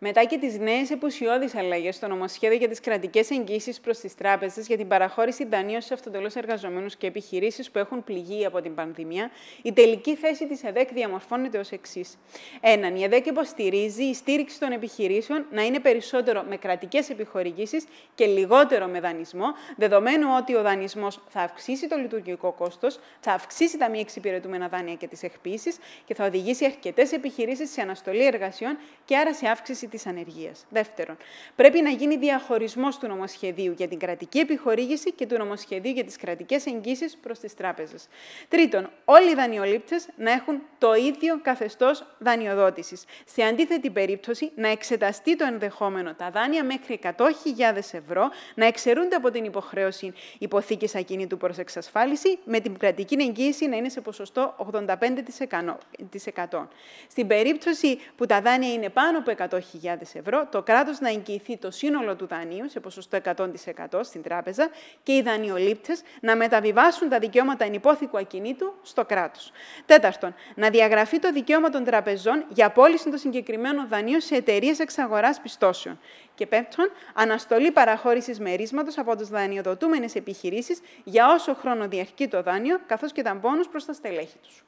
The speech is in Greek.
Μετά και τις νέες επουσιώδεις αλλαγές στο νομοσχέδιο για τις κρατικές εγγύσεις προς τις τράπεζες για την παραχώρηση δανείων σε αυτοτελώς εργαζομένους και επιχειρήσεις που έχουν πληγεί από την πανδημία, η τελική θέση της ΕΔΕΚ διαμορφώνεται ως εξής. Έναν, η ΕΔΕΚ υποστηρίζει η στήριξη των επιχειρήσεων να είναι περισσότερο με κρατικές επιχορηγήσεις και λιγότερο με δανεισμό, δεδομένου ότι ο δανεισμός θα αυξήσει το λειτουργικό κόστος, θα αυξήσει τα μη εξυπηρετούμενα δάνεια και τις εκπίσεις και θα οδηγήσει αρκετές επιχειρήσεις σε αναστολή εργασιών και άρα σε αύξηση της ανεργίας. Δεύτερον, πρέπει να γίνει διαχωρισμός του νομοσχεδίου για την κρατική επιχορήγηση και του νομοσχεδίου για τις κρατικές εγγύσεις προς τις τράπεζες. Τρίτον, όλοι οι δανειολήπτες να έχουν το ίδιο καθεστώς δανειοδότησης. Σε αντίθετη περίπτωση, να εξεταστεί το ενδεχόμενο τα δάνεια μέχρι 100.000 ευρώ να εξαιρούνται από την υποχρέωση υποθήκης ακίνητου προς εξασφάλιση, με την κρατική εγγύηση να είναι σε ποσοστό 85%. Στην περίπτωση που τα δάνεια είναι πάνω από 100.000 ευρώ, το κράτος να εγγυηθεί το σύνολο του δανείου σε ποσοστό 100% στην τράπεζα και οι δανειολήπτες να μεταβιβάσουν τα δικαιώματα ενυπόθηκου ακινήτου στο κράτος. Τέταρτον, να να διαγραφεί το δικαίωμα των τραπεζών για πώληση των συγκεκριμένων δανείων σε εταιρείες εξαγοράς πιστώσεων. Και πέμπτον, αναστολή παραχώρησης μερίσματος από τις δανειοδοτούμενες επιχειρήσεις για όσο χρόνο διαρκεί το δάνειο, καθώς και τα μπόνους προς τα στελέχη τους.